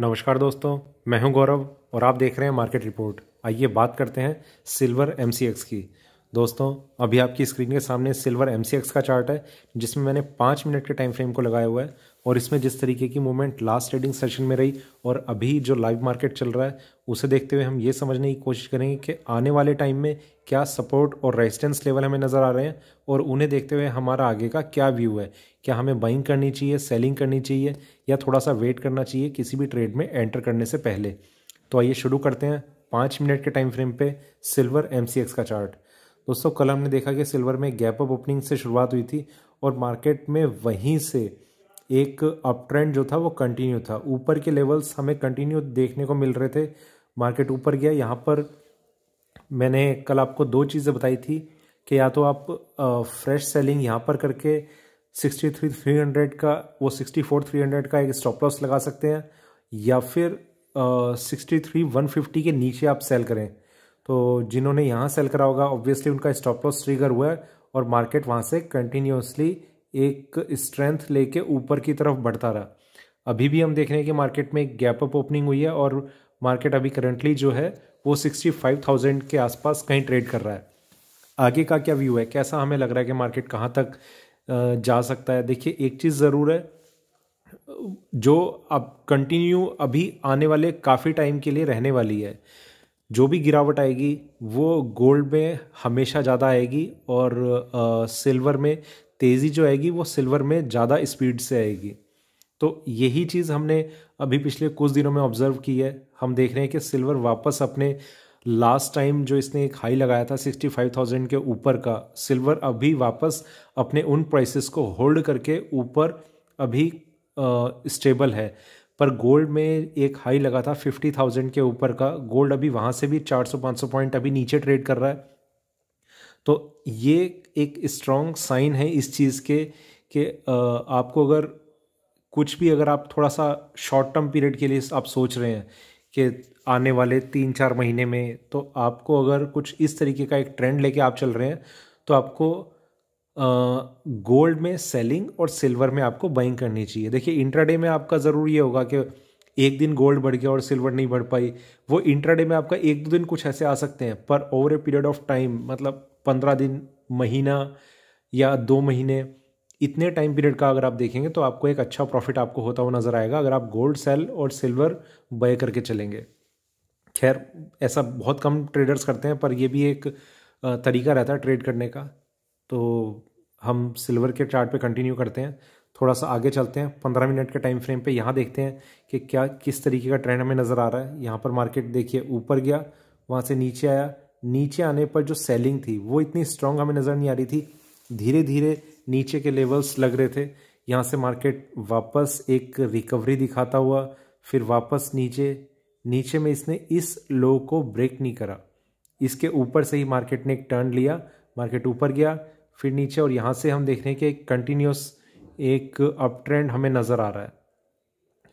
नमस्कार दोस्तों मैं हूं गौरव और आप देख रहे हैं मार्केट रिपोर्ट आइए बात करते हैं सिल्वर एम की दोस्तों अभी आपकी स्क्रीन के सामने सिल्वर एम का चार्ट है जिसमें मैंने पाँच मिनट के टाइम फ्रेम को लगाया हुआ है और इसमें जिस तरीके की मूवमेंट लास्ट ट्रेडिंग सेशन में रही और अभी जो लाइव मार्केट चल रहा है उसे देखते हुए हम ये समझने की कोशिश करेंगे कि आने वाले टाइम में क्या सपोर्ट और रेजिस्टेंस लेवल हमें नज़र आ रहे हैं और उन्हें देखते हुए हमारा आगे का क्या व्यू है क्या हमें बाइंग करनी चाहिए सेलिंग करनी चाहिए या थोड़ा सा वेट करना चाहिए किसी भी ट्रेड में एंटर करने से पहले तो आइए शुरू करते हैं पाँच मिनट के टाइम फ्रेम पर सिल्वर एम का चार्ट दोस्तों कल हमने देखा कि सिल्वर में गैप अप ओपनिंग से शुरुआत हुई थी और मार्केट में वहीं से एक अप ट्रेंड जो था वो कंटिन्यू था ऊपर के लेवल्स हमें कंटिन्यू देखने को मिल रहे थे मार्केट ऊपर गया यहाँ पर मैंने कल आपको दो चीज़ें बताई थी कि या तो आप फ्रेश सेलिंग यहाँ पर करके सिक्सटी थ्री थ्री हंड्रेड का वो सिक्सटी फोर थ्री हंड्रेड का एक स्टॉप लॉस लगा सकते हैं या फिर सिक्सटी थ्री वन फिफ्टी के नीचे आप सेल करें तो जिन्होंने यहाँ सेल करा होगा ऑब्वियसली उनका स्टॉप लॉस ट्रिगर हुआ है और मार्केट वहाँ से कंटिन्यूसली एक स्ट्रेंथ लेके ऊपर की तरफ बढ़ता रहा अभी भी हम देख रहे हैं कि मार्केट में एक गैप अप ओपनिंग हुई है और मार्केट अभी करंटली जो है वो सिक्सटी फाइव थाउजेंड के आसपास कहीं ट्रेड कर रहा है आगे का क्या व्यू है कैसा हमें लग रहा है कि मार्केट कहाँ तक जा सकता है देखिए एक चीज़ ज़रूर है जो अब कंटिन्यू अभी आने वाले काफ़ी टाइम के लिए रहने वाली है जो भी गिरावट आएगी वो गोल्ड में हमेशा ज़्यादा आएगी और सिल्वर में तेज़ी जो आएगी वो सिल्वर में ज़्यादा स्पीड से आएगी तो यही चीज़ हमने अभी पिछले कुछ दिनों में ऑब्जर्व की है हम देख रहे हैं कि सिल्वर वापस अपने लास्ट टाइम जो इसने एक हाई लगाया था 65,000 के ऊपर का सिल्वर अभी वापस अपने उन प्राइसेस को होल्ड करके ऊपर अभी स्टेबल है पर गोल्ड में एक हाई लगा था 50,000 के ऊपर का गोल्ड अभी वहाँ से भी 400-500 पॉइंट अभी नीचे ट्रेड कर रहा है तो ये एक स्ट्रॉन्ग साइन है इस चीज़ के कि आपको अगर कुछ भी अगर आप थोड़ा सा शॉर्ट टर्म पीरियड के लिए आप सोच रहे हैं कि आने वाले तीन चार महीने में तो आपको अगर कुछ इस तरीके का एक ट्रेंड लेके आप चल रहे हैं तो आपको गोल्ड में सेलिंग और सिल्वर में आपको बाइंग करनी चाहिए देखिए इंट्राडे में आपका ज़रूर ये होगा कि एक दिन गोल्ड बढ़ गया और सिल्वर नहीं बढ़ पाई वो इंट्राडे में आपका एक दो दिन कुछ ऐसे आ सकते हैं पर over a period of time मतलब पंद्रह दिन महीना या दो महीने इतने टाइम पीरियड का अगर आप देखेंगे तो आपको एक अच्छा प्रॉफिट आपको होता हुआ नज़र आएगा अगर आप गोल्ड सेल और सिल्वर बय करके चलेंगे खैर ऐसा बहुत कम ट्रेडर्स करते हैं पर यह भी एक तरीका रहता है ट्रेड करने का तो हम सिल्वर के चार्ट पे कंटिन्यू करते हैं थोड़ा सा आगे चलते हैं पंद्रह मिनट के टाइम फ्रेम पे यहाँ देखते हैं कि क्या किस तरीके का ट्रेंड हमें नज़र आ रहा है यहाँ पर मार्केट देखिए ऊपर गया वहाँ से नीचे आया नीचे आने पर जो सेलिंग थी वो इतनी स्ट्रांग हमें नज़र नहीं आ रही थी धीरे धीरे नीचे के लेवल्स लग रहे थे यहाँ से मार्केट वापस एक रिकवरी दिखाता हुआ फिर वापस नीचे नीचे में इसने इस लो को ब्रेक नहीं करा इसके ऊपर से ही मार्केट ने एक टर्न लिया मार्केट ऊपर गया फिर नीचे और यहाँ से हम देख रहे हैं कि कंटिन्यूस एक अप ट्रेंड हमें नज़र आ रहा है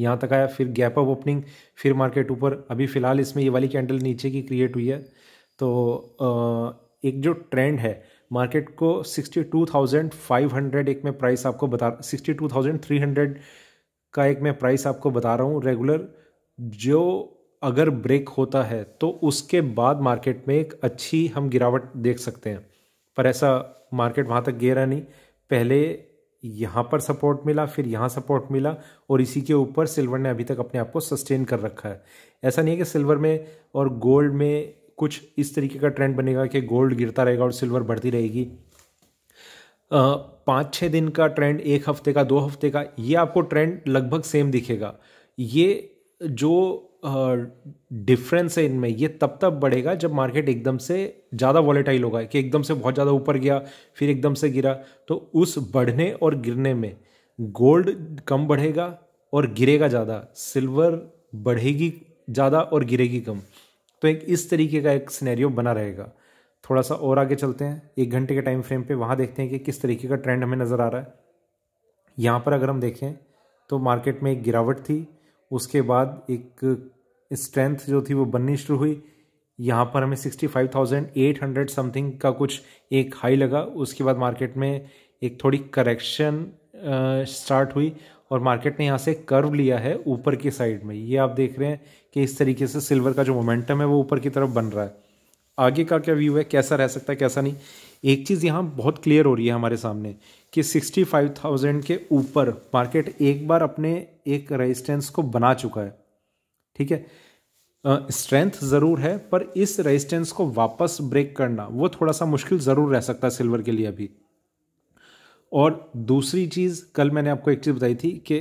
यहाँ तक आया फिर गैप अप ओपनिंग फिर मार्केट ऊपर अभी फ़िलहाल इसमें ये वाली कैंडल नीचे की क्रिएट हुई है तो एक जो ट्रेंड है मार्केट को 62,500 एक में प्राइस आपको बता 62,300 का एक मैं प्राइस आपको बता रहा हूँ रेगुलर जो अगर ब्रेक होता है तो उसके बाद मार्केट में एक अच्छी हम गिरावट देख सकते हैं पर ऐसा मार्केट वहाँ तक गिरा नहीं पहले यहाँ पर सपोर्ट मिला फिर यहाँ सपोर्ट मिला और इसी के ऊपर सिल्वर ने अभी तक अपने आप को सस्टेन कर रखा है ऐसा नहीं है कि सिल्वर में और गोल्ड में कुछ इस तरीके का ट्रेंड बनेगा कि गोल्ड गिरता रहेगा और सिल्वर बढ़ती रहेगी पाँच छः दिन का ट्रेंड एक हफ्ते का दो हफ्ते का ये आपको ट्रेंड लगभग सेम दिखेगा ये जो डिफरेंस है इनमें ये तब तब बढ़ेगा जब मार्केट एकदम से ज़्यादा वॉलेटाइल होगा कि एकदम से बहुत ज़्यादा ऊपर गया फिर एकदम से गिरा तो उस बढ़ने और गिरने में गोल्ड कम बढ़ेगा और गिरेगा ज़्यादा सिल्वर बढ़ेगी ज़्यादा और गिरेगी कम तो एक इस तरीके का एक सिनेरियो बना रहेगा थोड़ा सा और आगे चलते हैं एक घंटे के टाइम फ्रेम पे वहाँ देखते हैं कि किस तरीके का ट्रेंड हमें नज़र आ रहा है यहाँ पर अगर हम देखें तो मार्केट में एक गिरावट थी उसके बाद एक स्ट्रेंथ जो थी वो बननी शुरू हुई यहाँ पर हमें sixty five thousand eight hundred something का कुछ एक हाई लगा उसके बाद मार्केट में एक थोड़ी करेक्शन स्टार्ट हुई और मार्केट ने यहाँ से कर्व लिया है ऊपर की साइड में ये आप देख रहे हैं कि इस तरीके से सिल्वर का जो मोमेंटम है वो ऊपर की तरफ बन रहा है आगे का क्या व्यू है कैसा रह सकता है कैसा नहीं एक चीज़ यहाँ बहुत क्लियर हो रही है हमारे सामने कि 65,000 के ऊपर मार्केट एक बार अपने एक रेजिस्टेंस को बना चुका है ठीक है स्ट्रेंथ uh, ज़रूर है पर इस रेजिस्टेंस को वापस ब्रेक करना वो थोड़ा सा मुश्किल ज़रूर रह सकता है सिल्वर के लिए अभी और दूसरी चीज़ कल मैंने आपको एक चीज़ बताई थी कि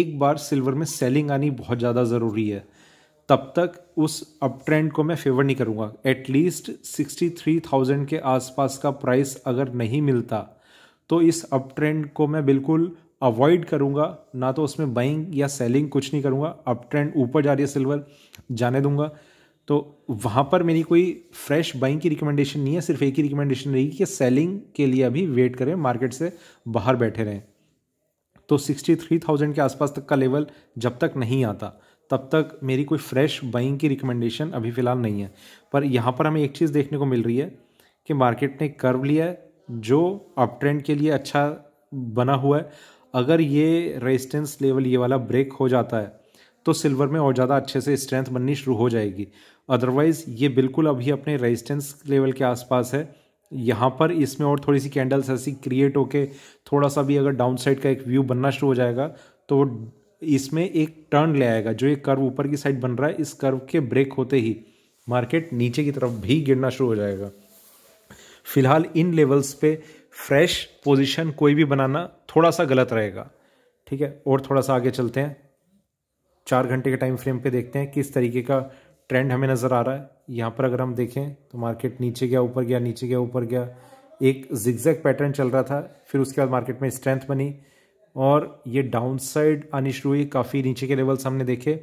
एक बार सिल्वर में सेलिंग आनी बहुत ज़्यादा ज़रूरी है तब तक उस अप ट्रेंड को मैं फेवर नहीं करूँगा एटलीस्ट सिक्सटी थ्री थाउजेंड के आसपास का प्राइस अगर नहीं मिलता तो इस अप ट्रेंड को मैं बिल्कुल अवॉइड करूँगा ना तो उसमें बाइंग या सेलिंग कुछ नहीं करूँगा अप ट्रेंड ऊपर जा रही है सिल्वर जाने दूंगा तो वहाँ पर मेरी कोई फ्रेश बाइंग की रिकमेंडेशन नहीं है सिर्फ एक ही रिकमेंडेशन रहेगी कि सेलिंग के लिए अभी वेट करें मार्केट से बाहर बैठे रहें तो सिक्सटी थ्री थाउजेंड के आसपास तक का लेवल जब तक नहीं आता तब तक मेरी कोई फ्रेश बाइंग की रिकमेंडेशन अभी फ़िलहाल नहीं है पर यहाँ पर हमें एक चीज़ देखने को मिल रही है कि मार्केट ने कर्व लिया है जो अप ट्रेंड के लिए अच्छा बना हुआ है अगर ये रेजिस्टेंस लेवल ये वाला ब्रेक हो जाता है तो सिल्वर में और ज़्यादा अच्छे से स्ट्रेंथ बननी शुरू हो जाएगी अदरवाइज़ ये बिल्कुल अभी अपने रेजिस्टेंस लेवल के आसपास है यहाँ पर इसमें और थोड़ी सी कैंडल्स ऐसी क्रिएट होके थोड़ा सा भी अगर डाउन साइड का एक व्यू बनना शुरू हो जाएगा तो इसमें एक टर्न ले आएगा जो एक कर्व ऊपर की साइड बन रहा है इस कर्व के ब्रेक होते ही मार्केट नीचे की तरफ भी गिरना शुरू हो जाएगा फिलहाल इन लेवल्स पे फ्रेश पोजीशन कोई भी बनाना थोड़ा सा गलत रहेगा ठीक है और थोड़ा सा आगे चलते हैं चार घंटे के टाइम फ्रेम पे देखते हैं किस तरीके का ट्रेंड हमें नज़र आ रहा है यहाँ पर अगर हम देखें तो मार्केट नीचे गया ऊपर गया नीचे गया ऊपर गया एक जिगजैग पैटर्न चल रहा था फिर उसके बाद मार्केट में स्ट्रेंथ बनी और ये डाउन साइड आनी शुरू हुई काफ़ी नीचे के लेवल्स हमने देखे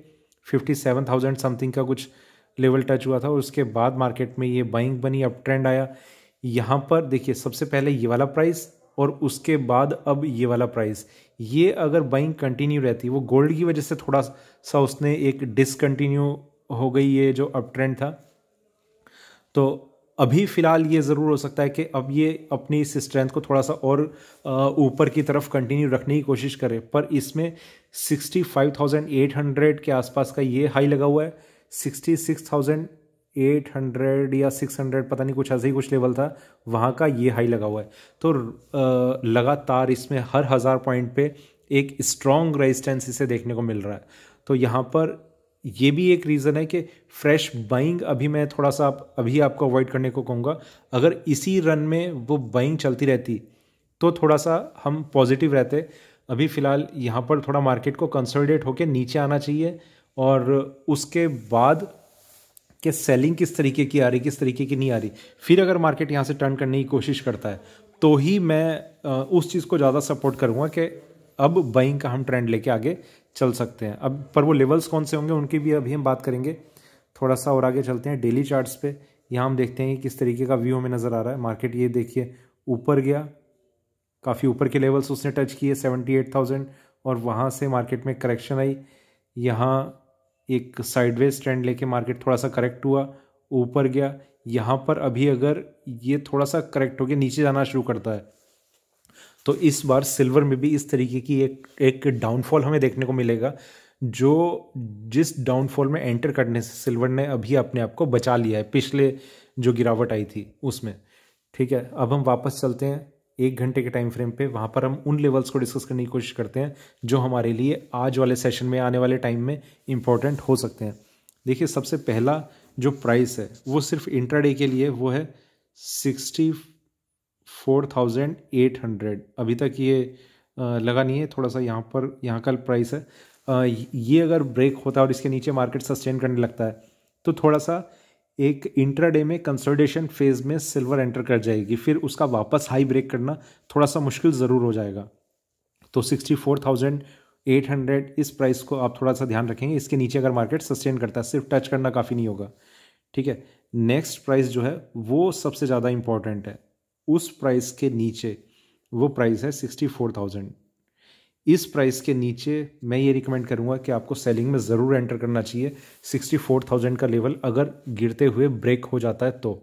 फिफ्टी सेवन थाउजेंड समथिंग का कुछ लेवल टच हुआ था और उसके बाद मार्केट में ये बाइंग बनी अप ट्रेंड आया यहाँ पर देखिए सबसे पहले ये वाला प्राइस और उसके बाद अब ये वाला प्राइस ये अगर बाइंग कंटिन्यू रहती वो गोल्ड की वजह से थोड़ा सा उसने एक डिसकंटिन्यू हो गई ये जो अप ट्रेंड था तो अभी फ़िलहाल ये ज़रूर हो सकता है कि अब ये अपनी इस स्ट्रेंथ को थोड़ा सा और ऊपर की तरफ कंटिन्यू रखने की कोशिश करे पर इसमें 65,800 के आसपास का ये हाई लगा हुआ है थाउजेंड एट हंड्रेड या सिक्स हंड्रेड पता नहीं कुछ ऐसे ही कुछ लेवल था वहाँ का ये हाई लगा हुआ है तो लगातार इसमें हर हज़ार पॉइंट पे एक स्ट्रॉन्ग रेजिस्टेंस इसे देखने को मिल रहा है तो यहाँ पर ये भी एक रीज़न है कि फ्रेश बाइंग अभी मैं थोड़ा सा आप अभी आपको अवॉइड करने को कहूँगा अगर इसी रन में वो बाइंग चलती रहती तो थोड़ा सा हम पॉजिटिव रहते अभी फ़िलहाल यहाँ पर थोड़ा मार्केट को कंसोलिडेट होकर नीचे आना चाहिए और उसके बाद कि सेलिंग किस तरीके की आ रही किस तरीके की नहीं आ रही फिर अगर मार्केट यहाँ से टर्न करने की कोशिश करता है तो ही मैं उस चीज़ को ज़्यादा सपोर्ट करूँगा कि अब बाइंग का हम ट्रेंड लेके आगे चल सकते हैं अब पर वो लेवल्स कौन से होंगे उनकी भी अभी हम बात करेंगे थोड़ा सा और आगे चलते हैं डेली चार्ट्स पे यहाँ हम देखते हैं कि किस तरीके का व्यू हमें नज़र आ रहा है मार्केट ये देखिए ऊपर गया काफ़ी ऊपर के लेवल्स उसने टच किए सेवेंटी एट थाउजेंड और वहाँ से मार्केट में करेक्शन आई यहाँ एक साइडवेज ट्रेंड लेके मार्केट थोड़ा सा करेक्ट हुआ ऊपर गया यहाँ पर अभी अगर ये थोड़ा सा करेक्ट होकर नीचे जाना शुरू करता है तो इस बार सिल्वर में भी इस तरीके की एक एक डाउनफॉल हमें देखने को मिलेगा जो जिस डाउनफॉल में एंटर करने से सिल्वर ने अभी अपने आप को बचा लिया है पिछले जो गिरावट आई थी उसमें ठीक है अब हम वापस चलते हैं एक घंटे के टाइम फ्रेम पे वहाँ पर हम उन लेवल्स को डिस्कस करने की कोशिश करते हैं जो हमारे लिए आज वाले सेशन में आने वाले टाइम में इंपॉर्टेंट हो सकते हैं देखिए सबसे पहला जो प्राइस है वो सिर्फ इंट्राडे के लिए वो है sixty four thousand eight hundred अभी तक ये लगा नहीं है थोड़ा सा यहाँ पर यहाँ का प्राइस है ये अगर ब्रेक होता है और इसके नीचे मार्केट सस्टेन करने लगता है तो थोड़ा सा एक इंट्राडे में कंसोलिडेशन फेज में सिल्वर एंटर कर जाएगी फिर उसका वापस हाई ब्रेक करना थोड़ा सा मुश्किल ज़रूर हो जाएगा तो sixty four thousand eight hundred इस प्राइस को आप थोड़ा सा ध्यान रखेंगे इसके नीचे अगर मार्केट सस्टेन करता है सिर्फ टच करना काफ़ी नहीं होगा ठीक है नेक्स्ट प्राइस जो है वो सबसे ज़्यादा इंपॉर्टेंट है उस प्राइस के नीचे वो प्राइस है सिक्सटी फोर थाउजेंड इस प्राइस के नीचे मैं ये रिकमेंड करूँगा कि आपको सेलिंग में ज़रूर एंटर करना चाहिए सिक्सटी फोर थाउजेंड का लेवल अगर गिरते हुए ब्रेक हो जाता है तो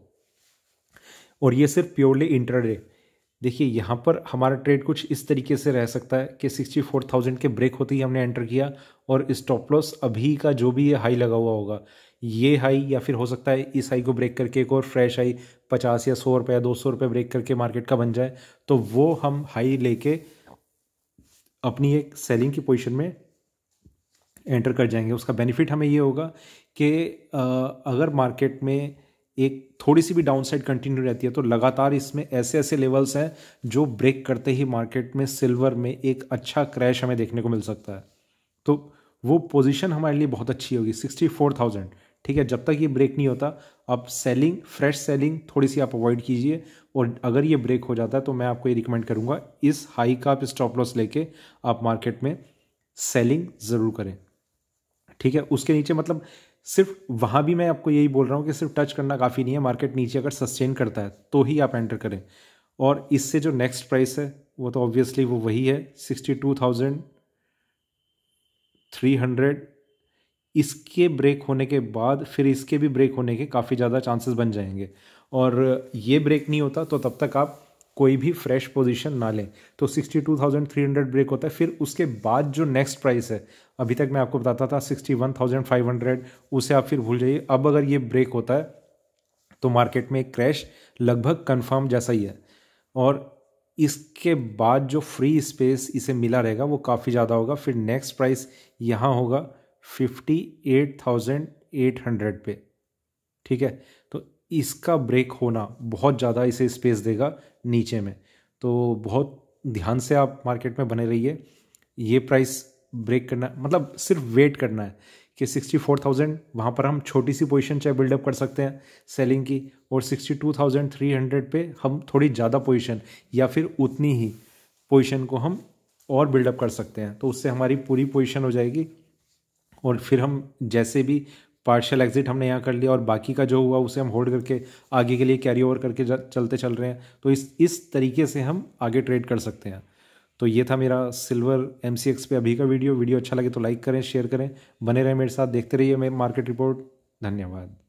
और ये सिर्फ प्योरली इंटरडे देखिए यहाँ पर हमारा ट्रेड कुछ इस तरीके से रह सकता है कि सिक्सटी फोर थाउजेंड के ब्रेक होते ही हमने एंटर किया और स्टॉप लॉस अभी का जो भी ये हाई लगा हुआ होगा ये हाई या फिर हो सकता है इस हाई को ब्रेक करके एक और फ्रेश हाई पचास या सौ रुपये या दो सौ रुपये ब्रेक करके मार्केट का बन जाए तो वो हम हाई लेके अपनी एक सेलिंग की पोजीशन में एंटर कर जाएंगे उसका बेनिफिट हमें ये होगा कि अगर मार्केट में एक थोड़ी सी भी डाउनसाइड कंटिन्यू रहती है तो लगातार इसमें ऐसे ऐसे लेवल्स हैं जो ब्रेक करते ही मार्केट में सिल्वर में एक अच्छा क्रैश हमें देखने को मिल सकता है तो वो पोजीशन हमारे लिए बहुत अच्छी होगी सिक्सटी फोर थाउजेंड ठीक है जब तक ये ब्रेक नहीं होता अब सेलिंग फ्रेश सेलिंग थोड़ी सी आप अवॉइड कीजिए और अगर ये ब्रेक हो जाता है तो मैं आपको ये रिकमेंड करूँगा इस हाई का आप स्टॉप लॉस लेके आप मार्केट में सेलिंग ज़रूर करें ठीक है उसके नीचे मतलब सिर्फ वहाँ भी मैं आपको यही बोल रहा हूँ कि सिर्फ टच करना काफ़ी नहीं है मार्केट नीचे अगर सस्टेन करता है तो ही आप एंटर करें और इससे जो नेक्स्ट प्राइस है वो तो ऑब्वियसली वो वही है sixty two thousand three hundred इसके ब्रेक होने के बाद फिर इसके भी ब्रेक होने के काफ़ी ज़्यादा चांसेस बन जाएंगे और ये ब्रेक नहीं होता तो तब तक आप कोई भी फ्रेश पोजीशन ना लें तो 62,300 ब्रेक होता है फिर उसके बाद जो नेक्स्ट प्राइस है अभी तक मैं आपको बताता था 61,500 उसे आप फिर भूल जाइए अब अगर ये ब्रेक होता है तो मार्केट में क्रैश लगभग कंफर्म जैसा ही है और इसके बाद जो फ्री स्पेस इसे मिला रहेगा वो काफ़ी ज़्यादा होगा फिर नेक्स्ट प्राइस यहाँ होगा fifty eight thousand eight hundred पे ठीक है तो इसका ब्रेक होना बहुत ज़्यादा इसे स्पेस देगा नीचे में तो बहुत ध्यान से आप मार्केट में बने रहिए ये प्राइस ब्रेक करना मतलब सिर्फ वेट करना है कि सिक्सटी फोर थाउजेंड वहाँ पर हम छोटी सी पोजीशन चाहे बिल्डअप कर सकते हैं सेलिंग की और sixty two thousand three hundred पे हम थोड़ी ज़्यादा पोजीशन या फिर उतनी ही पोजीशन को हम और बिल्डअप कर सकते हैं तो उससे हमारी पूरी पोजीशन हो जाएगी और फिर हम जैसे भी पार्शियल एग्जिट हमने यहाँ कर लिया और बाकी का जो हुआ उसे हम होल्ड करके आगे के लिए कैरी ओवर करके चलते चल रहे हैं तो इस इस तरीके से हम आगे ट्रेड कर सकते हैं तो ये था मेरा सिल्वर एम सी पे अभी का वीडियो वीडियो अच्छा लगे तो लाइक करें शेयर करें बने रहें मेरे साथ देखते रहिए मेरे मार्केट रिपोर्ट धन्यवाद